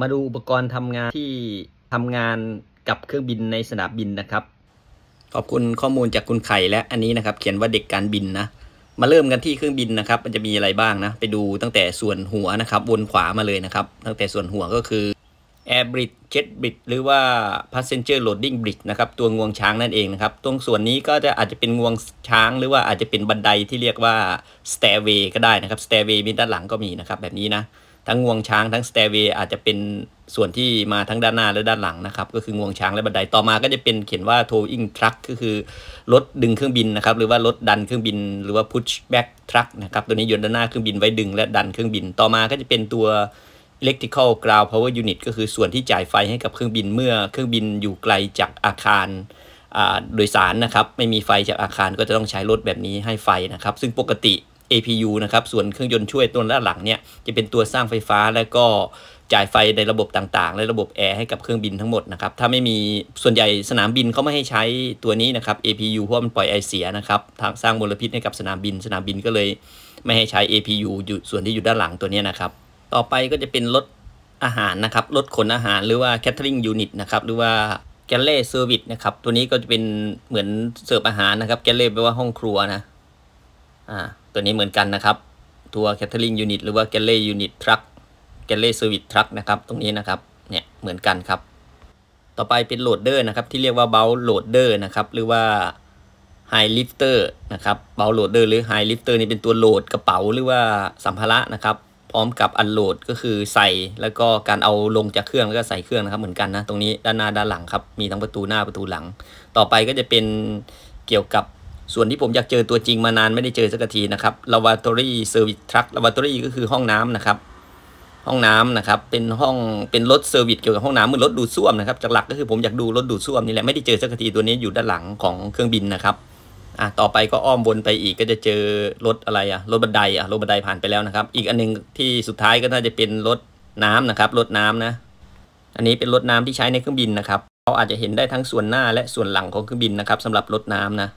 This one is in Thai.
มาดูอุปกรณ์ทำงานที่ทำงานกับเครื่องบินในสนามบินนะครับ ขอบคุณข้อมูลจาก คุณไข่และอันนี้นะครับ เขียนว่าเด็กการบินนะ มาเริ่มกันที่เครื่องบินนะครับ มันจะมีอะไรบ้างนะ ไปดูตั้งแต่ส่วนหัวนะครับวนขวามาเลยนะครับ ตั้งแต่ส่วนหัวก็คือ Air Bridge Jet Bridge หรือว่า Passenger Loading Bridge นะครับ ตัวงวงช้างนั่นเองนะครับ ตรงส่วนนี้ก็จะอาจจะเป็นงวงช้างหรือว่าอาจจะเป็นบันไดที่เรียกว่า Stairway ก็ได้นะครับ Stairway มีด้านหลังก็มีนะครับ แบบนี้นะทั้งงวงช้างทั้งสเตเวอาจจะเป็นส่วนที่มาทั้งด้านหน้าและด้านหลังนะครับก็คืองวงช้างและบันไดต่อมา ก็จะเป็นเขียนว่า towing truck ก็คือรถดึงเครื่องบินนะครับหรือว่ารถดันเครื่องบิน หรือว่า push back truck นะครับตัวนี้ยนด้านหน้าเครื่องบินไว้ดึงและดันเครื่องบินต่อมา ก็จะเป็นตัว electrical ground power unit ก็คือส่วนที่จ่ายไฟให้กับเครื่องบินเมื่อเครื่องบินอยู่ไกลจากอาคารโดยสารนะครับไม่มีไฟจากอาคารก็จะต้องใช้รถแบบนี้ให้ไฟนะครับซึ่งปกติ APU นะครับ ส่วนเครื่องยนต์ช่วยตัวด้านหลังเนี่ยจะเป็นตัวสร้างไฟฟ้าแล้วก็จ่ายไฟในระบบต่างๆและระบบแอร์ให้กับเครื่องบินทั้งหมดนะครับ ถ้าไม่มีส่วนใหญ่สนามบินเขาไม่ให้ใช้ตัวนี้นะครับ APU เพราะมันปล่อยไอเสียนะครับ ทางสร้างมลพิษให้กับสนามบิน สนามบินก็เลย ไม่ให้ใช้ APU อยู่ส่วนที่อยู่ด้านหลังตัวนี้นะครับ ต่อไปก็จะเป็นรถอาหารนะครับ รถขนอาหาร หรือว่า catering unit นะครับ หรือว่าแกลเล่เซอร์วิสนะครับ ตัวนี้ก็จะเป็นเหมือนเสิร์ฟอาหารนะครับ แกลเล่แปลว่าห้องครัวนะ อ่าตัวนี้เหมือนกันนะครับทัวแคทเ t อริงยูนิตหรือว่าแกลเลยูนิตทรัคแกลเล e y service t r u นะครับ ตรงนี้นะครับ เนี่ยเหมือนกันครับ ต่อไปเป็นโหลดเดอร์นะครับ ที่เรียกว่าเบลโหลดเดอร์นะครับหรือว่าไฮลิฟเตอร์นะครับ เบลโหลดเดอร์หรือไฮลิฟเตอร์นี่เป็นตัวโหลดกระเป๋าหรือว่าสัมภาระนะครับ พร้อมกับอันโหลดก็คือใส่แล้วก็การเอาลงจากเครื่องแล้วก็ใส่เครื่องนะครับเหมือนกันนะตรงนี้ด้านหน้าด้านหลังครับมีทั้งประตูหน้าประตูหลัง ต่อไปก็จะเป็นเกี่ยวกับส่วนที่ผมอยากเจอตัวจริงมานานไม่ได้เจอสักทีนะครับ l a ต a t o r y service truck l a า a t o r y ก็คือห้องน้ำนะครับ ห้องน้ำนะครับ เป็นห้อง เป็นรถเซอร์วิสเกี่ยวกับห้องน้ำเหมือนรถดูดซ่วมนะครับจากหลักก็คือผมอยากดูรถดูดซ่วมนี่แหละไม่ได้เจอสักทีตัวนี้อยู่ด้านหลังของเครื่องบินนะครับอ่ะต่อไปก็อ้อมวนไปอีกก็จะเจอรถอะไรอ่ะรถบันไดอ่ะรถบันไดผ่านไปแล้วนะครับ อีกอันนึงที่สุดท้ายก็น่าจะเป็นรถน้ำนะครับรถน้ำนะ อันนี้เป็นรถน้ำที่ใช้ในเครื่องบินนะครับ เราอาจจะเห็นได้ทั้งส่วนหน้าและส่วนหลังของเครื่องบินนะครับ สำหรับรถน้ำนะ